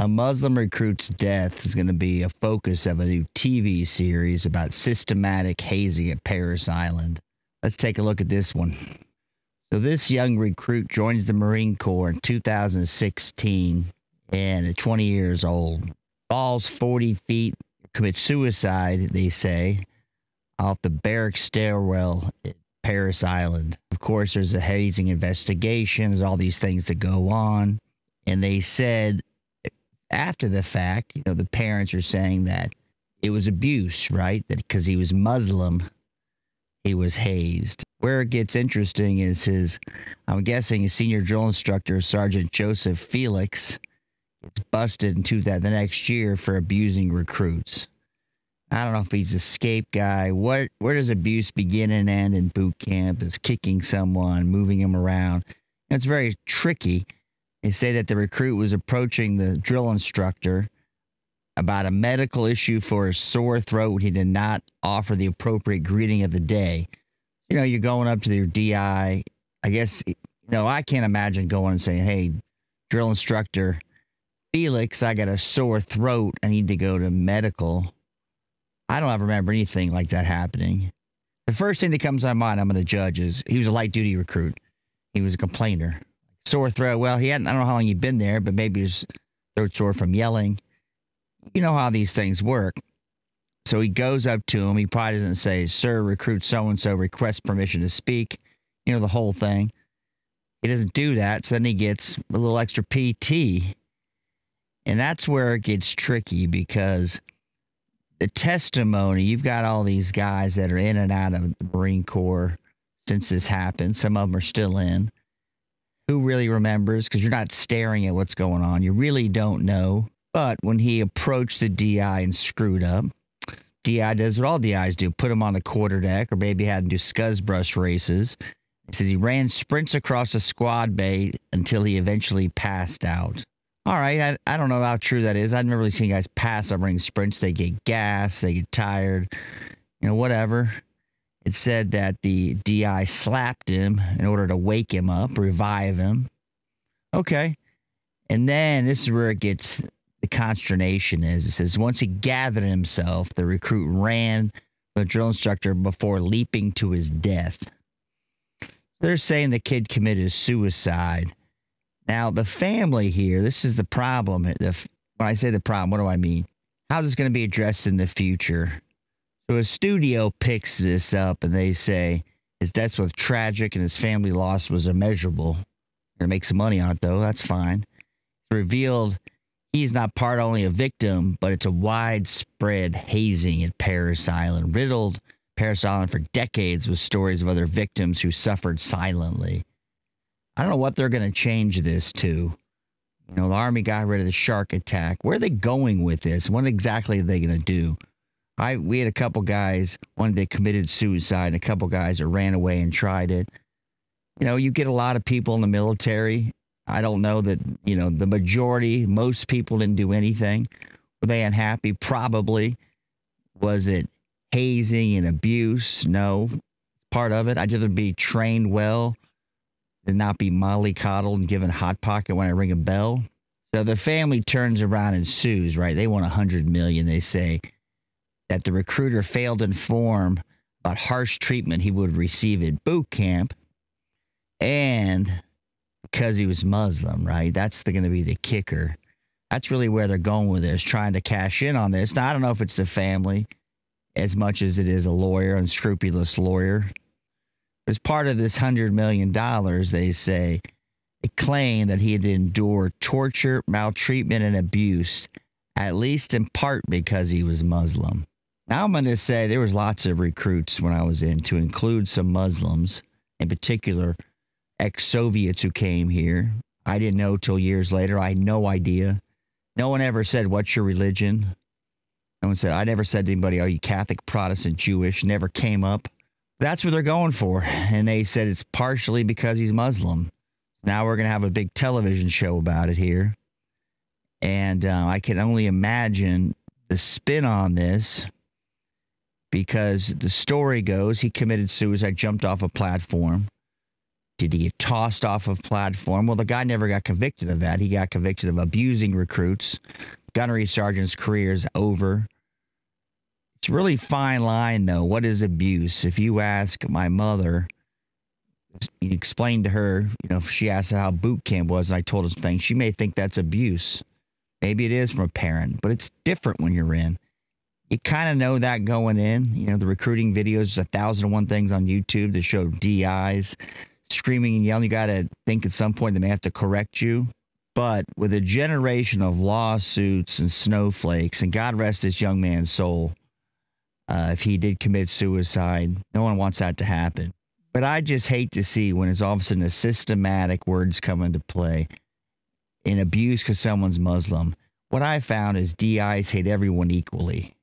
A Muslim recruit's death is going to be a focus of a new TV series about systematic hazing at Paris Island. Let's take a look at this one. So, this young recruit joins the Marine Corps in 2016 and at 20 years old, falls 40 feet, commits suicide, they say, off the barracks stairwell at Paris Island. Of course, there's a hazing investigation, there's all these things that go on. And they said after the fact, you know, the parents are saying that it was abuse, right? That because he was Muslim, he was hazed. Where it gets interesting is his, I'm guessing, his senior drill instructor, Sergeant Joseph Felix, gets busted in that the next year for abusing recruits. I don't know if he's a scape guy. What where does abuse begin and end in boot camp? Is kicking someone, moving him around. It's very tricky. He say that the recruit was approaching the drill instructor about a medical issue for a sore throat. He did not offer the appropriate greeting of the day. You know, you're going up to your DI. I guess, you know, I can't imagine going and saying, hey, drill instructor, Felix, I got a sore throat. I need to go to medical. I don't ever remember anything like that happening. The first thing that comes to my mind, I'm going to judge, is he was a light duty recruit. He was a complainer sore throat. Well, he hadn't, I don't know how long he'd been there, but maybe his throat sore from yelling. You know how these things work. So he goes up to him. He probably doesn't say, Sir, recruit so and so, request permission to speak, you know, the whole thing. He doesn't do that. So then he gets a little extra PT. And that's where it gets tricky because the testimony, you've got all these guys that are in and out of the Marine Corps since this happened. Some of them are still in who really remembers because you're not staring at what's going on. You really don't know. But when he approached the DI and screwed up, DI does what all DIs do put him on the quarterdeck or maybe had him do scuzz brush races. He says he ran sprints across the squad bay until he eventually passed out. All right, I, I don't know how true that is. I've never really seen guys pass out running sprints. They get gas, they get tired, you know, whatever. It said that the DI slapped him in order to wake him up, revive him. Okay. And then this is where it gets the consternation is. It says once he gathered himself, the recruit ran the drill instructor before leaping to his death. They're saying the kid committed suicide. Now, the family here, this is the problem. The, when I say the problem, what do I mean? How's this going to be addressed in the future? So a studio picks this up and they say his death was tragic and his family loss was immeasurable. Gonna make some money on it though, that's fine. It's revealed he's not part only a victim, but it's a widespread hazing at Paris Island, riddled Paris Island for decades with stories of other victims who suffered silently. I don't know what they're gonna change this to. You know, the army got rid of the shark attack. Where are they going with this? What exactly are they gonna do? I we had a couple guys one them committed suicide, and a couple guys that ran away and tried it. You know, you get a lot of people in the military. I don't know that you know the majority, most people didn't do anything. Were they unhappy? Probably. Was it hazing and abuse? No, part of it. I'd rather be trained well than not be mollycoddled and given hot pocket when I ring a bell. So the family turns around and sues, right? They want a hundred million. They say that the recruiter failed to inform about harsh treatment he would receive at boot camp and because he was Muslim, right? That's going to be the kicker. That's really where they're going with this, trying to cash in on this. Now, I don't know if it's the family as much as it is a lawyer, unscrupulous lawyer. As part of this $100 million, they say, a claim that he had endured torture, maltreatment, and abuse, at least in part because he was Muslim. Now I'm going to say there was lots of recruits when I was in, to include some Muslims, in particular, ex-Soviets who came here. I didn't know till years later. I had no idea. No one ever said, "What's your religion?" No one said. I never said to anybody, "Are you Catholic, Protestant, Jewish?" Never came up. That's what they're going for, and they said it's partially because he's Muslim. Now we're going to have a big television show about it here, and uh, I can only imagine the spin on this because the story goes he committed suicide, jumped off a platform. Did he get tossed off a platform? Well, the guy never got convicted of that. He got convicted of abusing recruits. Gunnery sergeant's career is over. It's a really fine line, though. What is abuse? If you ask my mother, you explain to her, you know, if she asked how boot camp was, and I told her some things, she may think that's abuse. Maybe it is from a parent, but it's different when you're in you kind of know that going in. You know, the recruiting videos, a thousand and one things on YouTube that show DIs screaming and yelling. You got to think at some point they may have to correct you. But with a generation of lawsuits and snowflakes, and God rest this young man's soul, uh, if he did commit suicide, no one wants that to happen. But I just hate to see when it's all of a sudden a systematic words come into play in abuse because someone's Muslim. What I found is DIs hate everyone equally